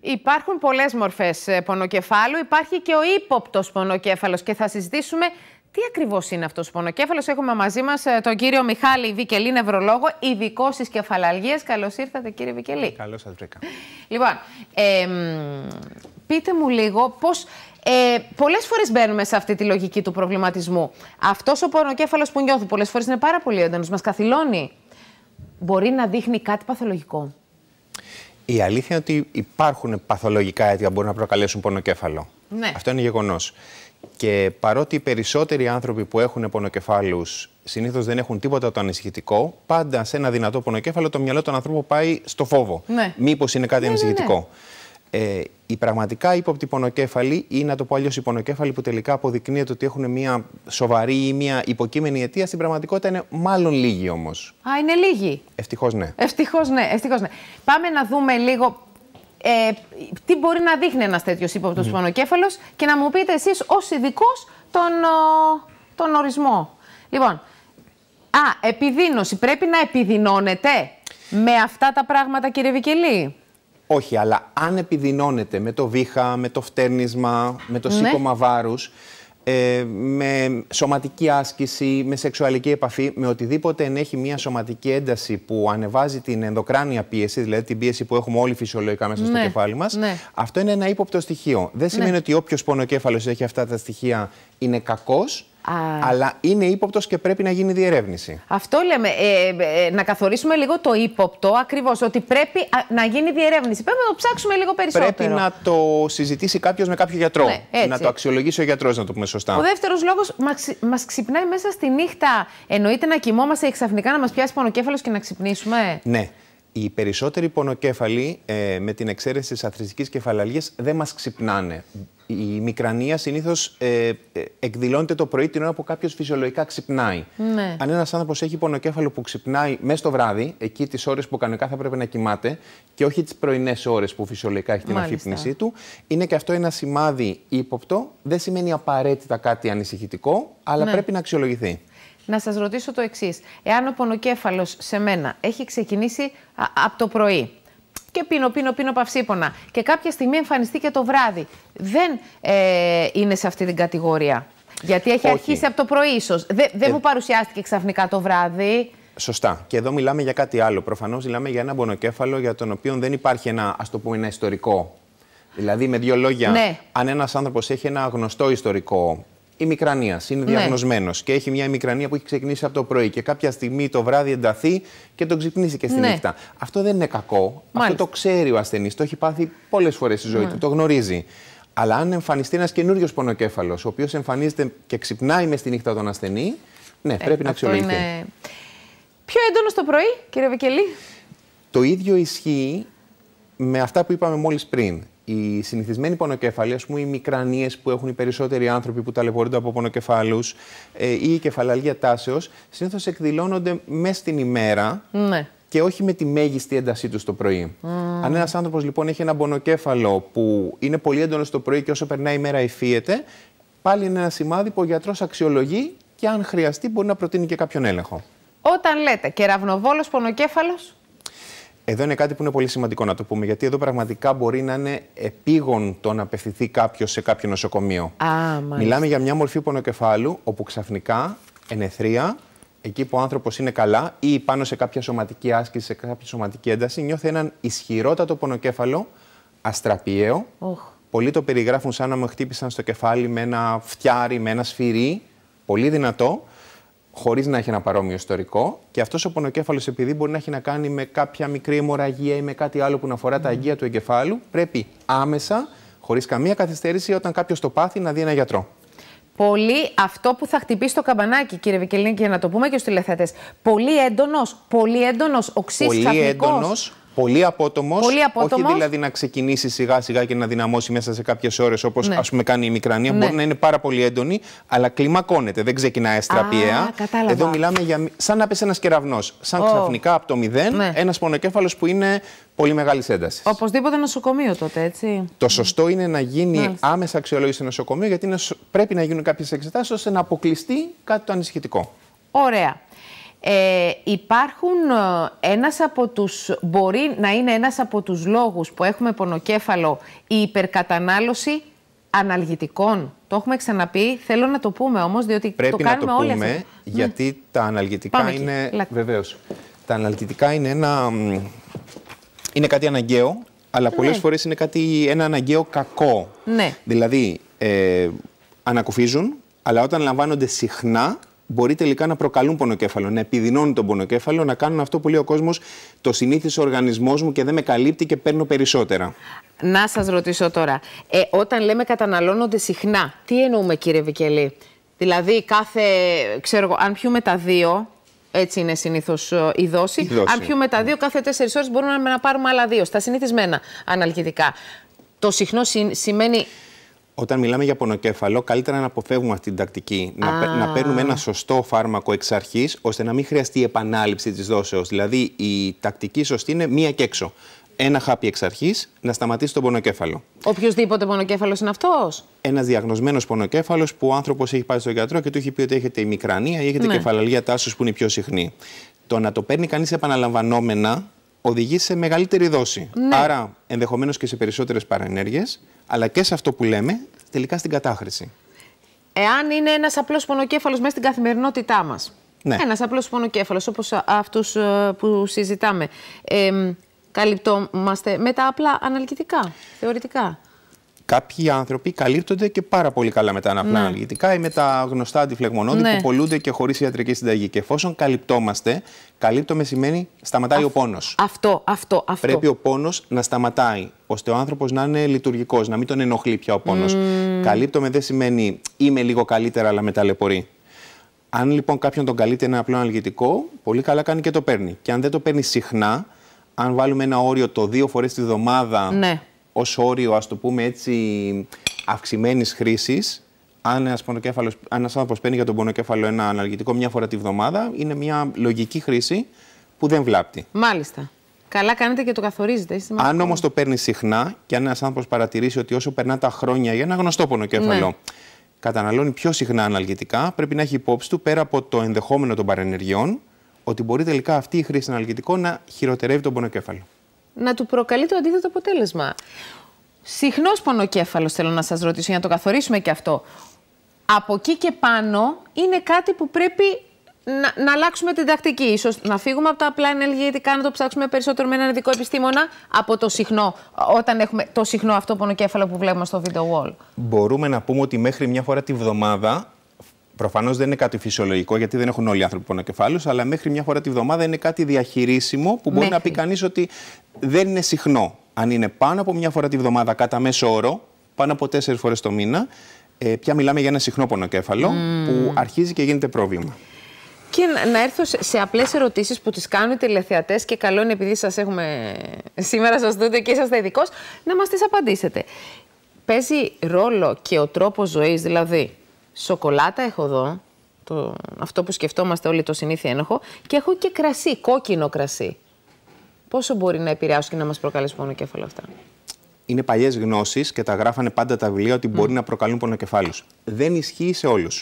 Υπάρχουν πολλές μορφές ε, πονοκεφάλου. Υπάρχει και ο ύποπτος πονοκέφαλος και θα συζητήσουμε τι ακριβώς είναι αυτός ο πονοκέφαλος. Έχουμε μαζί μας ε, τον κύριο Μιχάλη Βικελή, νευρολόγο, ειδικό τη κεφαλαλγίε. Καλώς ήρθατε, κύριε Βικελή. Καλώς σας Λοιπόν, ε, πείτε μου λίγο πώς. Ε, πολλές φορές μπαίνουμε σε αυτή τη λογική του προβληματισμού. Αυτός ο πονοκέφαλος που νιώθω πολλές φορές είναι πάρα πολύ έντονος, μας καθυλώνει. Μπορεί να δείχνει κάτι παθολογικό. Η αλήθεια είναι ότι υπάρχουν παθολογικά αίτια που μπορούν να προκαλέσουν πονοκέφαλο. Ναι. Αυτό είναι γεγονός. Και παρότι οι περισσότεροι άνθρωποι που έχουν πονοκεφάλους συνήθως δεν έχουν τίποτα το ανησυχητικό, πάντα σε ένα δυνατό πονοκέφαλο το μυαλό των ανθρώπων πάει στο φόβο. Ναι. Μήπως είναι κάτι ναι, ναι ανησυχητικό. Ναι. ε, η πραγματικά ύποπτη πονοκέφαλη ή να το πω αλλιώς οι πονοκέφαλοι που τελικά αποδεικνύεται ότι έχουν μια σοβαρή ή μια υποκείμενη αιτία, στην πραγματικότητα είναι μάλλον λίγοι όμως. Α, είναι λίγοι. Ευτυχώς ναι. Ευτυχώς ναι, ευτυχώς ναι. Πάμε να δούμε λίγο ε, τι μπορεί να δείχνει ένας τέτοιος ύποπτος mm. πονοκέφαλος και να μου πείτε εσείς ως ειδικός τον, τον ορισμό. Λοιπόν, α, επιδείνωση. Πρέπει να επιδεινώνεται με αυτά τα πράγματα, κύριε Βικελή. Όχι, αλλά αν επιδεινώνεται με το βήχα, με το φτέρνισμα, με το ναι. σήκωμα βάρους, ε, με σωματική άσκηση, με σεξουαλική επαφή, με οτιδήποτε ενέχει μια σωματική ένταση που ανεβάζει την ενδοκράνια πίεσης, δηλαδή την πίεση που έχουμε όλοι φυσιολογικά μέσα στο ναι, κεφάλι μας, ναι. αυτό είναι ένα ύποπτο στοιχείο. Δεν σημαίνει ότι όποιος πονοκέφαλος έχει αυτά τα στοιχεία είναι κακός, αλλά είναι ύποπτος και πρέπει να γίνει διερεύνηση. Αυτό λέμε. Ε, ε, να καθορίσουμε λίγο το ύποπτο ακριβώς. Ότι πρέπει να γίνει διερεύνηση. Πρέπει να το ψάξουμε λίγο περισσότερο. Πρέπει να το συζητήσει κάποιος με κάποιο γιατρό. Ναι, να το αξιολογήσει ο γιατρός, να το πούμε σωστά. Ο δεύτερος λόγος μας ξυπνάει μέσα στη νύχτα. Εννοείται να κοιμόμαστε ξαφνικά να μας πιάσει πονοκέφαλος και να ξυπνήσουμε. Ναι οι περισσότεροι πονοκέφαλοι, ε, με την εξαίρεση της αθρηστικής κεφαλαλίας, δεν μας ξυπνάνε. Η μικρανία συνήθως ε, ε, εκδηλώνεται το πρωί την ώρα που κάποιος φυσιολογικά ξυπνάει. Ναι. Αν ένας άνθρωπος έχει πονοκέφαλο που ξυπνάει μέσα στο βράδυ, εκεί τις ώρες που κανονικά θα πρέπει να κοιμάται και όχι τις πρωινές ώρες που φυσιολογικά έχει την αφύπνισή του, είναι και αυτό ένα σημάδι ύποπτο. Δεν σημαίνει απαραίτητα κάτι ανησυχητικό, αλλά ναι. πρέπει να αξιολογηθεί να σας ρωτήσω το εξής. Εάν ο πονοκέφαλος σε μένα έχει ξεκινήσει από το πρωί, και πίνω, πίνω, πίνω παυσίπονα. Και κάποια στιγμή εμφανιστεί και το βράδυ. Δεν ε, είναι σε αυτή την κατηγορία. Γιατί έχει αρχίσει από το πρωί, ίσως. Δεν ε, μου παρουσιάστηκε ξαφνικά το βράδυ. Σωστά. Και εδώ μιλάμε για κάτι άλλο. Προφανώς μιλάμε για ένα πονοκέφαλο για τον οποίο δεν υπάρχει ένα, το πούμε, ένα ιστορικό. Δηλαδή, με δύο λόγια, ναι. αν ένας άνθρωπος έχει ένα γνωστό ιστορικό ημικρανία. Είναι ναι. διαγνωσμένος και έχει μια ημικρανία που έχει ξεκινήσει από το πρωί και κάποια στιγμή το βράδυ ενταθεί και τον ξυπνήσει και στη ναι. νύχτα. Αυτό δεν είναι κακό. Αυτό το ξέρει ο ασθενής. Το έχει πάθει πολλές φορές στη ζωή ναι. του. Το γνωρίζει. Αλλά αν εμφανιστεί ένας καινούριος πονοκέφαλος, ο οποίος εμφανίζεται και ξυπνάει μες στη νύχτα τον ασθενή, ναι, ε, πρέπει να αξιολογηθεί. Είναι... Πιο έντονο το πρωί, κύριε Βικελή. Το ίδιο ισχύει με αυτά που είπαμε μόλις πριν οι συνηθισμένοι πονοκέφαλοι, ας πούμε οι μικρανίες που έχουν οι περισσότεροι άνθρωποι που ταλαιπωρούνται από πονοκεφάλους ε, η κεφαλαλγία τάσεως, συνήθως εκδηλώνονται μέσα στην ημέρα. Ναι. Και όχι με τη μέγιστη έντασή τους το πρωί. Mm. Αν ένας άνθρωπος λοιπόν έχει ένα πονοκέφαλο που είναι πολύ έντονος το πρωί και όσο περνάει η μέρα υφίεται, πάλι είναι ένα σημάδι που ο γιατρός αξιολογεί και αν χρειαστεί μπορεί να προτείνει και κάποιον έλεγχο. Όταν λέτε κεραυνοβόλο πονοκέφαλος. Εδώ είναι κάτι που είναι πολύ σημαντικό να το πούμε, γιατί εδώ πραγματικά μπορεί να είναι επίγον το να απευθυνθεί κάποιος σε κάποιο νοσοκομείο. Α, Μιλάμε για μια μορφή πονοκεφάλου, όπου ξαφνικά ενεθρία, εκεί που ο άνθρωπος είναι καλά ή πάνω σε κάποια σωματική άσκηση, σε κάποια σωματική ένταση, νιώθει έναν ισχυρότατο πονοκέφαλο, αστραπιαίο. Oh. Πολλοί το περιγράφουν σαν να μου χτύπησαν στο κεφάλι με ένα φτιάρι, με ένα σφυρί, πολύ δυνατό χωρίς να έχει ένα παρόμοιο ιστορικό. Και αυτός ο πονοκέφαλος, επειδή μπορεί να έχει να κάνει με κάποια μικρή αιμορραγία ή με κάτι άλλο που να αφορά τα αγγεία του εγκεφάλου, πρέπει άμεσα, χωρίς καμία καθυστέρηση, όταν κάποιος το πάθει, να δει ένα γιατρό. Πολύ αυτό που θα χτυπήσει το καμπανάκι, κύριε Βικελίνη, για να το πούμε και στους τηλεθέτε. Πολύ έντονος, πολύ έντονος, οξύς Πολύ έντονος, πολύ απότομος. Πολύ απότομος. Όχι δηλαδή να ξεκινήσει σιγά σιγά και να δυναμώσει μέσα σε κάποιες ώρες όπως ναι. ας πούμε κάνει η Μικρανία. Ναι. Μπορεί να είναι πάρα πολύ έντονη, αλλά κλιμακώνεται. Δεν ξεκινάει αστραπιαία. Εδώ μιλάμε για. σαν να πέσει ένας κεραυνός. Σαν oh. ξαφνικά από το μηδέν ναι. ένας πονοκέφαλος που είναι πολύ μεγάλης έντασης. Οπωσδήποτε νοσοκομείο τότε, έτσι. Το σωστό είναι να γίνει άμεσα αξιολόγηση στο νοσοκομείο, γιατί πρέπει να γίνουν κάποιες εξετάσεις ώστε να αποκλειστεί κάτι το ανησυχητικό. Ωραία. Ε, υπάρχουν ε, ένας από τους, μπορεί να είναι ένας από τους λόγους που έχουμε πονοκέφαλο η υπερκατανάλωση αναλγητικών. Το έχουμε ξαναπεί, θέλω να το πούμε όμως, διότι Πρέπει το κάνουμε όλοι Πρέπει να το πούμε, ναι. γιατί τα αναλγητικά είναι... Βεβαίως. Τα αναλγητικά είναι ένα... Είναι κάτι αναγκαίο, αλλά ναι. πολλές φορές είναι κάτι, ένα αναγκαίο κακό. Ναι. Δηλαδή, ε, ανακουφίζουν, αλλά όταν λαμβάνονται συχνά, μπορεί τελικά να προκαλούν πονοκέφαλο, να επιδεινώνουν τον πονοκέφαλο, να κάνουν αυτό που λέει ο κόσμος, το συνήθις ο οργανισμός μου και δεν με καλύπτει και παίρνω περισσότερα. Να σας ρωτήσω τώρα, ε, όταν λέμε καταναλώνονται συχνά, τι εννοούμε κύριε Βικελή. Δηλαδή, κάθε, ξέρω αν πιούμε τα δύο, έτσι είναι συνήθως ε, η, η δόση. Αν πιούμε τα δύο, ναι. κάθε τέσσερις ώρες μπορούμε να πάρουμε άλλα δύο, στα συνηθισμένα αναλυτικά. Το συχνό σημαίνει όταν μιλάμε για πονοκέφαλο, καλύτερα να αποφεύγουμε αυτή την τακτική. Να, παίρνουμε ένα σωστό φάρμακο εξ αρχής, ώστε να μην χρειαστεί η επανάληψη της δόσεως. Δηλαδή, η τακτική σωστή είναι μία και έξω. Ένα χάπι εξ αρχής να σταματήσει τον πονοκέφαλο. Οποιοδήποτε πονοκέφαλος είναι αυτός. Ένας διαγνωσμένος πονοκέφαλος που ο άνθρωπος έχει πάει στον γιατρό και του έχει πει ότι έχετε ημικρανία ή έχετε ναι. κεφαλαλία που είναι πιο συχνή. Το να το παίρνει κανείς επαναλαμβανόμενα οδηγεί σε μεγαλύτερη δόση. Ναι. Άρα ενδεχομένως και σε περισσότερες παρενέργειες αλλά και σε αυτό που λέμε, τελικά στην κατάχρηση. Εάν είναι ένας απλός πονοκέφαλος μέσα στην καθημερινότητά μας. Ναι. Ένας απλός πονοκέφαλος, όπως αυτούς ε, που συζητάμε. Ε, καλυπτόμαστε με τα απλά αναλυτικά, θεωρητικά. Κάποιοι άνθρωποι καλύπτονται και πάρα πολύ καλά με τα αναπνά ναι. ή με τα γνωστά αντιφλεγμονώδη ναι. που πολλούνται και χωρίς ιατρική συνταγή. Και εφόσον καλυπτόμαστε, καλύπτομαι σημαίνει σταματάει ο πόνος. Αυτό, αυτό, αυτό. Πρέπει ο πόνος να σταματάει, ώστε ο άνθρωπος να είναι λειτουργικός, να μην τον ενοχλεί πια ο πόνος. Mm. Καλύπτομαι δεν σημαίνει είμαι λίγο καλύτερα, αλλά με ταλαιπωρεί. Αν λοιπόν κάποιον τον καλείται ένα απλό αναλγητικό, πολύ καλά κάνει και το παίρνει. Και αν δεν το παίρνει συχνά, αν βάλουμε ένα όριο το δύο φορές τη εβδομάδα. ναι. Ως όριο, ας το πούμε έτσι, αυξημένης χρήσης, αν ένας άνθρωπος παίρνει για τον πονοκέφαλο ένα αναλγητικό μια φορά τη βδομάδα, είναι μια λογική χρήση που δεν βλάπτει. Μάλιστα. Καλά κάνετε και το καθορίζετε. αν όμως το παίρνει συχνά και αν ένας άνθρωπος παρατηρήσει ότι όσο περνά τα χρόνια για ένα γνωστό πονοκέφαλο, ναι. καταναλώνει πιο συχνά αναλγητικά, πρέπει να έχει υπόψη του πέρα από το ενδεχόμενο των παρενεργειών ότι μπορεί τελικά αυτή η χρήση αναλγητικών να χειροτερεύει τον πονοκέφαλο να του προκαλεί το αντίθετο αποτέλεσμα. Συχνός πονοκέφαλος, θέλω να σας ρωτήσω, για να το καθορίσουμε και αυτό. Από εκεί και πάνω είναι κάτι που πρέπει να, να αλλάξουμε την τακτική. Ίσως να φύγουμε από τα απλά ενεργητικά, να το ψάξουμε περισσότερο με έναν ειδικό επιστήμονα από το συχνό, όταν έχουμε το συχνό αυτό πονοκέφαλο που βλέπουμε στο video wall. Μπορούμε να πούμε ότι μέχρι μια φορά τη βδομάδα Προφανώς δεν είναι κάτι φυσιολογικό γιατί δεν έχουν όλοι οι άνθρωποι πονοκεφάλους, αλλά μέχρι μια φορά τη βδομάδα είναι κάτι διαχειρίσιμο που μπορεί να πει κανείς ότι δεν είναι συχνό. Αν είναι πάνω από μια φορά τη βδομάδα κατά μέσο όρο, πάνω από τέσσερις φορές το μήνα, ε, πια μιλάμε για ένα συχνό πονοκέφαλο mm. που αρχίζει και γίνεται πρόβλημα. Και να έρθω σε απλές ερωτήσεις που τις κάνουν οι τηλεθεατές και καλό είναι επειδή σας έχουμε σήμερα σα στούντιο και είσαστε ειδικός, να μας τις απαντήσετε. Παίζει ρόλο και ο τρόπος ζωής, δηλαδή σοκολάτα έχω εδώ, το, αυτό που σκεφτόμαστε όλοι το συνήθεια ένοχο, και έχω και κρασί, κόκκινο κρασί. Πόσο μπορεί να επηρεάσουν και να μας προκαλέσει πονοκέφαλο αυτά. Είναι παλιές γνώσεις και τα γράφανε πάντα τα βιβλία ότι μπορεί να προκαλούν πονοκεφάλους. Δεν ισχύει σε όλους. Ah.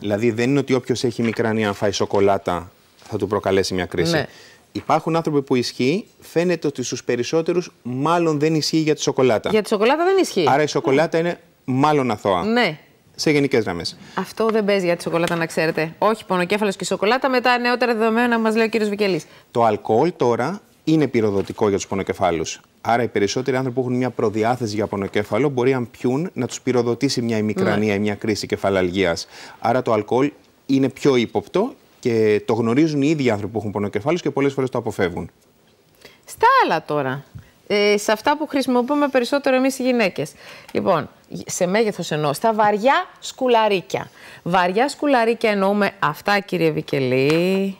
Δηλαδή, δεν είναι ότι όποιος έχει μικρανία αν φάει σοκολάτα θα του προκαλέσει μια κρίση. Ναι. Υπάρχουν άνθρωποι που ισχύει, φαίνεται ότι στους περισσότερους μάλλον δεν ισχύει για τη σοκολάτα. Για τη σοκολάτα δεν ισχύει. Άρα η σοκολάτα είναι μάλλον αθώα. Ναι σε γενικές γραμμές. Αυτό δεν παίζει για τη σοκολάτα, να ξέρετε. Όχι, πονοκέφαλος και σοκολάτα με τα νεότερα δεδομένα, μας λέει ο κύριος Βικελής. Το αλκοόλ τώρα είναι πυροδοτικό για τους πονοκεφάλους. Άρα οι περισσότεροι άνθρωποι που έχουν μια προδιάθεση για πονοκέφαλο μπορεί, αν πιούν, να τους πυροδοτήσει μια ημικρανία ή ναι. μια κρίση κεφαλαλγία. Άρα το αλκοόλ είναι πιο ύποπτο και το γνωρίζουν οι ίδιοι άνθρωποι που έχουν πονοκεφάλους και πολλές φορές το αποφεύγουν. Στα άλλα τώρα. Ε, σε αυτά που χρησιμοποιούμε περισσότερο εμείς οι γυναίκες. Λοιπόν, σε μέγεθος εννοώ, στα βαριά σκουλαρίκια. Βαριά σκουλαρίκια εννοούμε αυτά κύριε Βικελή,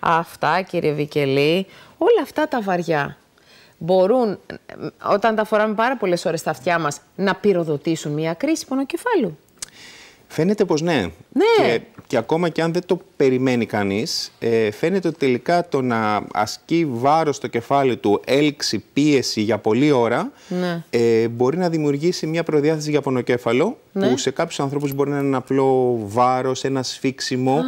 αυτά κύριε Βικελή, όλα αυτά τα βαριά μπορούν, ε, όταν τα φοράμε πάρα πολλές ώρες στα αυτιά μας, να πυροδοτήσουν μια κρίση πονοκεφάλου. Φαίνεται πως ναι. ναι. Και, και ακόμα και αν δεν το περιμένει κανείς, ε, φαίνεται ότι τελικά το να ασκεί βάρος στο κεφάλι του, έλξη, πίεση για πολλή ώρα, ναι. ε, μπορεί να δημιουργήσει μια προδιάθεση για πονοκέφαλο, ναι. που σε κάποιους ανθρώπους μπορεί να είναι ένα απλό βάρος, ένα σφίξιμο,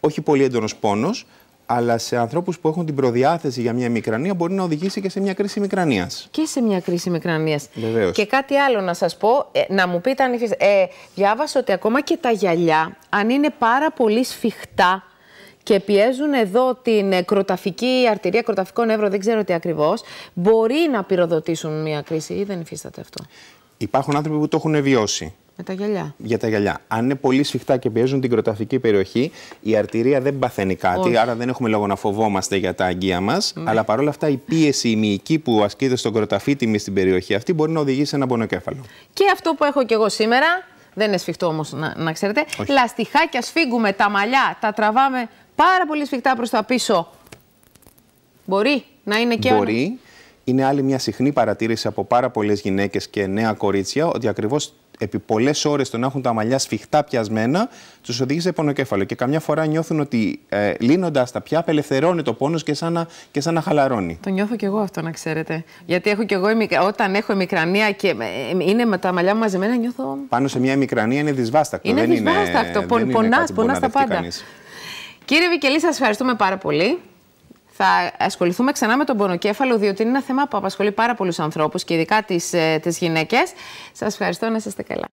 όχι πολύ έντονος πόνος, αλλά σε ανθρώπους που έχουν την προδιάθεση για μια μικρανία μπορεί να οδηγήσει και σε μια κρίση μικρανίας. Και σε μια κρίση μικρανίας. Βεβαίως. Και κάτι άλλο να σας πω, ε, να μου πείτε αν ε, διάβασα ότι ακόμα και τα γυαλιά, αν είναι πάρα πολύ σφιχτά και πιέζουν εδώ την κροταφική αρτηρία, κροταφικό νεύρο, δεν ξέρω τι ακριβώς, μπορεί να πυροδοτήσουν μια κρίση ή δεν υφίσταται αυτό. Υπάρχουν άνθρωποι που το έχουν βιώσει. Για τα γυαλιά. Για τα γυαλιά. Αν είναι πολύ σφιχτά και πιέζουν την κροταφική περιοχή, η αρτηρία δεν παθαίνει κάτι, άρα δεν έχουμε λόγο να φοβόμαστε για τα αγκία μας. Ναι. Αλλά παρόλα αυτά, η πίεση μυϊκή που ασκείται στον κροταφίτιμη στην περιοχή αυτή μπορεί να οδηγήσει σε ένα πονοκέφαλο. Και αυτό που έχω κι εγώ σήμερα, δεν είναι σφιχτό όμως να, να ξέρετε. Όχι. Λαστιχάκια σφίγγουμε τα μαλλιά, τα τραβάμε πάρα πολύ σφιχτά προς τα πίσω. Μπορεί να είναι και Μπορεί. Είναι άλλη μια συχνή παρατήρηση από πάρα πολλές γυναίκες και νέα κορίτσια ότι ακριβώς επί πολλές ώρες το να έχουν τα μαλλιά σφιχτά πιασμένα, τους οδηγεί σε πονοκέφαλο. Και καμιά φορά νιώθουν ότι ε, λύνοντας τα πια, απελευθερώνει το πόνος και, σαν να, και σαν να χαλαρώνει. Το νιώθω κι εγώ αυτό, να ξέρετε. Γιατί έχω κι εγώ, όταν έχω εμικρανία και ε, είναι με τα μαλλιά μου μαζεμένα, νιώθω. Πάνω σε μια εμικρανία είναι δυσβάστακτο. Είναι δυσβάστακτο. Πονά, τα πάντα. Κύριε Βικελή, σας ευχαριστούμε πάρα πολύ. Θα ασχοληθούμε ξανά με τον πονοκέφαλο, διότι είναι ένα θέμα που απασχολεί πάρα πολλούς ανθρώπους και ειδικά τις τις ε, γυναίκες. Σας ευχαριστώ να είστε καλά.